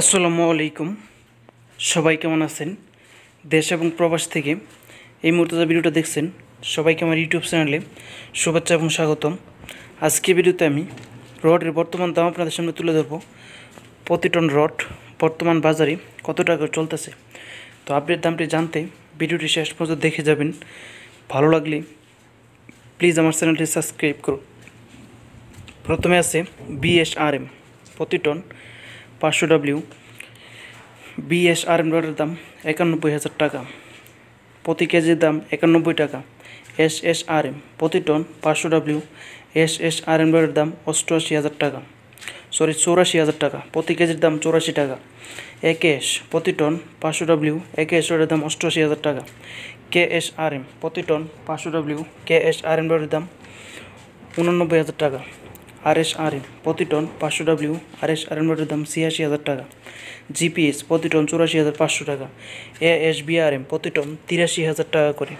আসসালামু আলাইকুম সবাই কেমন আছেন দেশ এবং প্রবাস থেকে এই মুহূর্তে যে ভিডিওটা দেখছেন সবাইকে আমার ইউটিউব চ্যানেলে শুভেচ্ছা এবং স্বাগতম আজকে ভিডিওতে আমি রডের বর্তমান দাম আপনাদের সামনে তুলে ধরব প্রতি টন রড বর্তমান বাজারে কত টাকা চলতেছে তো আপডেট দামটি জানতে ভিডিওটি শেষ পর্যন্ত দেখে যাবেন ভালো লাগলে প্লিজ আমার চ্যানেলটি সাবস্ক্রাইব করুন প্রথমে আছে বিএসআরএম প্রতি টন পাঁচশো ডাব্লিউ বিএসআর এমব্রয়ডারের দাম একানব্বই হাজার টাকা প্রতি কেজির দাম একানব্বই টাকা এস এস আর এম প্রতি টন পাঁচশো ডাব্লিউ এস এস আর এমব্রয়ডারের দাম অষ্টআশি হাজার টাকা সরি চৌরাশি হাজার টাকা প্রতি কেজির দাম চৌরাশি টাকা একেশ প্রতি টন পাঁচশো ডাব্লিউ একেশ ওটার দাম অষ্টআশি হাজার টাকা কে এস আর এম প্রতি টন পাঁচশো ডাব্লিউ কে এস আর এমব্রয়ডারির দাম উনানব্বই হাজার টাকা আরএসআরএম প্রতি টন পাঁচশো ডাব্লিউ আরএসআরএমের দাম ছিয়াশি হাজার টাকা জিপিএস প্রতি টন চুরাশি হাজার পাঁচশো টাকা এম প্রতি টন তিরাশি হাজার টাকা করে